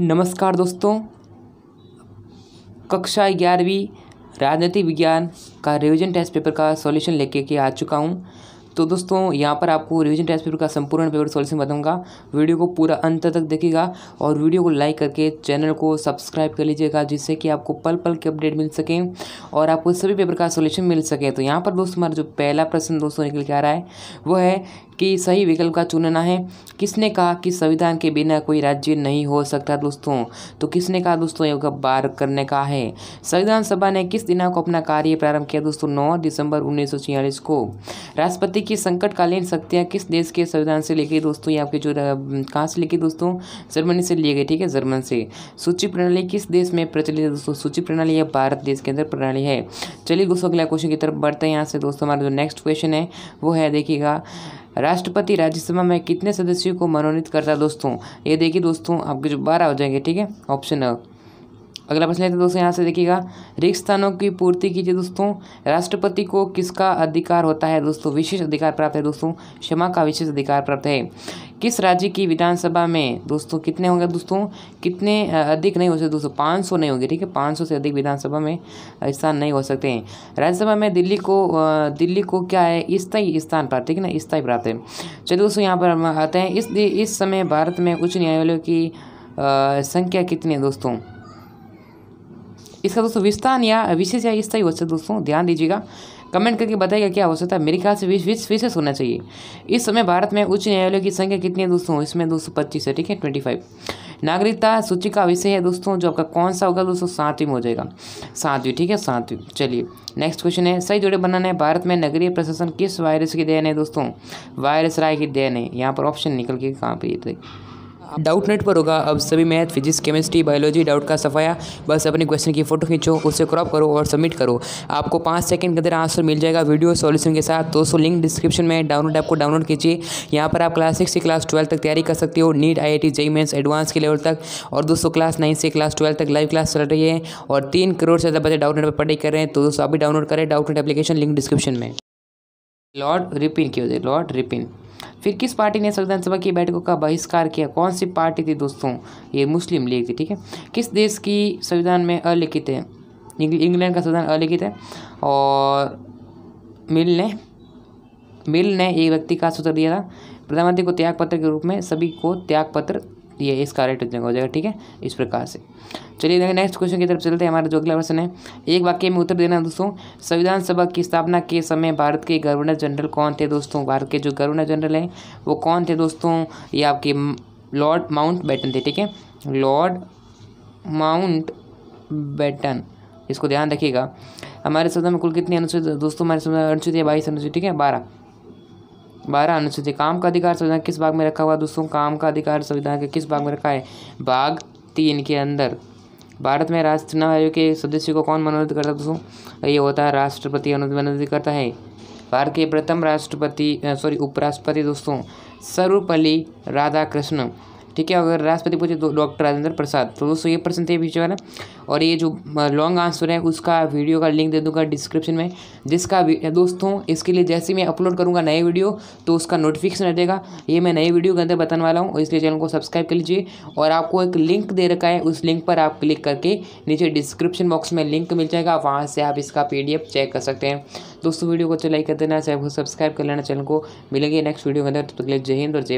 नमस्कार दोस्तों कक्षा ग्यारहवीं राजनीति विज्ञान का रिवीजन टेस्ट पेपर का सॉल्यूशन लेके के आ चुका हूँ तो दोस्तों यहाँ पर आपको रिविजन टेस्ट पेपर का संपूर्ण पेपर सोल्यूशन बताऊँगा वीडियो को पूरा अंत तक देखेगा और वीडियो को लाइक करके चैनल को सब्सक्राइब कर लीजिएगा जिससे कि आपको पल पल के अपडेट मिल सकें और आपको सभी पेपर का सोल्यूशन मिल सके तो यहाँ पर दोस्तों हमारा जो पहला प्रश्न दोस्तों निकल के आ रहा है वो है कि सही विकल्प का चुनना है किसने कहा कि संविधान के बिना कोई राज्य नहीं हो सकता दोस्तों तो किसने कहा दोस्तों योग बार करने का है संविधान सभा ने किस दिनांक को अपना कार्य प्रारंभ किया दोस्तों नौ दिसंबर उन्नीस को राष्ट्रपति देखिए संकटकालीन शक्तियाँ किस देश के संविधान से लेके दोस्तों या आपके जो कहाँ से लेके दोस्तों जर्मनी से लिए गए ठीक है जर्मन से सूची प्रणाली किस देश में प्रचलित है दोस्तों सूची प्रणाली यह भारत देश के अंदर प्रणाली है चलिए दोस्तों अगला क्वेश्चन की तरफ बढ़ते हैं यहाँ से दोस्तों हमारा जो नेक्स्ट क्वेश्चन है वो है देखिएगा राष्ट्रपति राज्यसभा में कितने सदस्यों को मनोनीत करता है दोस्तों ये देखिए दोस्तों आपके जो बारह हो जाएंगे ठीक है ऑप्शन अगला प्रश्न लेते दोस्तों यहाँ से देखिएगा रिक्त स्थानों की पूर्ति कीजिए दोस्तों राष्ट्रपति को किसका अधिकार होता है दोस्तों विशेष अधिकार प्राप्त है दोस्तों क्षमा का विशेष अधिकार प्राप्त है किस राज्य की विधानसभा में दोस्तों कितने होंगे दोस्तों कितने अधिक नहीं हो सकते दोस्तों पाँच सौ नहीं होंगे ठीक है पाँच सौ से अधिक विधानसभा में स्थान नहीं हो सकते हैं राज्यसभा में दिल्ली को दिल्ली को क्या है स्थायी स्थान प्राप्त ठीक है ना स्थायी प्राप्त है चलिए दोस्तों यहाँ पर आते हैं इस इस समय भारत में उच्च न्यायालयों की संख्या कितनी है दोस्तों इसका दोस्तों विस्तार या विशेष या इस तरह दोस्तों ध्यान दीजिएगा कमेंट करके बताइएगा क्या सकता है मेरे ख्याल से विशेष विशेष होना चाहिए इस समय भारत में उच्च न्यायालयों की संख्या कितनी है दोस्तों इसमें दोस्तों पच्चीस है ठीक है ट्वेंटी फाइव नागरिकता सूची का विषय है दोस्तों जो आपका कौन सा होगा दोस्तों सातवीं हो जाएगा सातवीं ठीक है सातवीं चलिए नेक्स्ट क्वेश्चन है सही जोड़े बनाना है भारत में नगरीय प्रशासन किस वायरस की देन है दोस्तों वायरस राय की देन है यहाँ पर ऑप्शन निकल के कहाँ पर डाउट नेट पर होगा अब सभी math physics chemistry biology doubt का सफाया बस अपने क्वेश्चन की फोटो खींचो उसे क्रॉप करो और सबमिट करो आपको पाँच सेकंड के अंदर आंसर मिल जाएगा वीडियो सॉल्यूशन के साथ दोस्तों लिंक डिस्क्रिप्शन में डाउनलोड ऐप को डाउनलोड कीजिए यहाँ पर आप क्लास सिक्स से क्लास ट्वेल्व तक तैयारी कर सकते हो NEET I I T advance के लेवल तक और दोस्तों क्लास नाइन से क्लास ट्वेल्व तक लाइव क्लास चल रही है और तीन करोड़ से ज़्यादा बच्चे डाउट नेट पर पढ़ाई कर रहे हैं तो दोस्तों आप भी डाउनलोड करें doubt net application link description में लॉर्ड रिपिन की वजह लॉर्ड रिपिन फिर किस पार्टी ने संविधान सभा की बैठकों का बहिष्कार किया कौन सी पार्टी थी दोस्तों ये मुस्लिम लीग थी ठीक है किस देश की संविधान में अलिखित है इंग्लैंड का संविधान अलिखित है और मिल ने मिल ने एक व्यक्ति का सूत्र दिया था प्रधानमंत्री को त्यागपत्र के रूप में सभी को त्यागपत्र ये इसका राइट हो जाएगा ठीक है इस प्रकार से चलिए नेक्स्ट क्वेश्चन की तरफ चलते हैं हमारा जो अगला प्रश्न है एक वाक्य में उत्तर देना दोस्तों संविधान सभा की स्थापना के समय भारत के गवर्नर जनरल कौन थे दोस्तों भारत के जो गवर्नर जनरल हैं वो कौन थे दोस्तों ये आपके लॉर्ड माउंट बैटन थे ठीक है लॉर्ड माउंट बैटन इसको ध्यान रखिएगा हमारे संविधान में कुल कितनी अनुसूचित दोस्तों हमारे अनुसूचित है बाईस अनुसूचित ठीक है बारह बारह अनुसूचित काम का अधिकार संविधान किस भाग में रखा हुआ दोस्तों काम का अधिकार संविधान के किस भाग में रखा है भाग तीन के अंदर भारत में राष्ट्र चुनाव आयोग के सदस्य को कौन मनोनीत करता है दोस्तों ये होता है राष्ट्रपति मनोनीत करता है भारत के प्रथम राष्ट्रपति सॉरी उपराष्ट्रपति दोस्तों सर्वपल्ली राधाकृष्ण ठीक है अगर राष्ट्रपति पूछे तो डॉक्टर राजेंद्र प्रसाद तो दोस्तों ये प्रश्न थे पीछे वाला और ये जो लॉन्ग आंसर है उसका वीडियो का लिंक दे दूंगा डिस्क्रिप्शन में जिसका दोस्तों इसके लिए जैसे मैं अपलोड करूँगा नए वीडियो तो उसका नोटिफिकेशन रहेगा ये मैं नई वीडियो के अंदर बताने वाला हूँ इसलिए चैनल को सब्सक्राइब कर लीजिए और आपको एक लिंक दे रखा है उस लिंक पर आप क्लिक करके नीचे डिस्क्रिप्शन बॉक्स में लिंक मिल जाएगा वहाँ से आप इसका पी चेक कर सकते हैं दोस्तों वीडियो को अच्छा लाइक कर देना चाहे वो सब्सक्राइब कर लेना चैनल को मिलेंगे नेक्स्ट वीडियो के अंदर तो जय हिंद और जय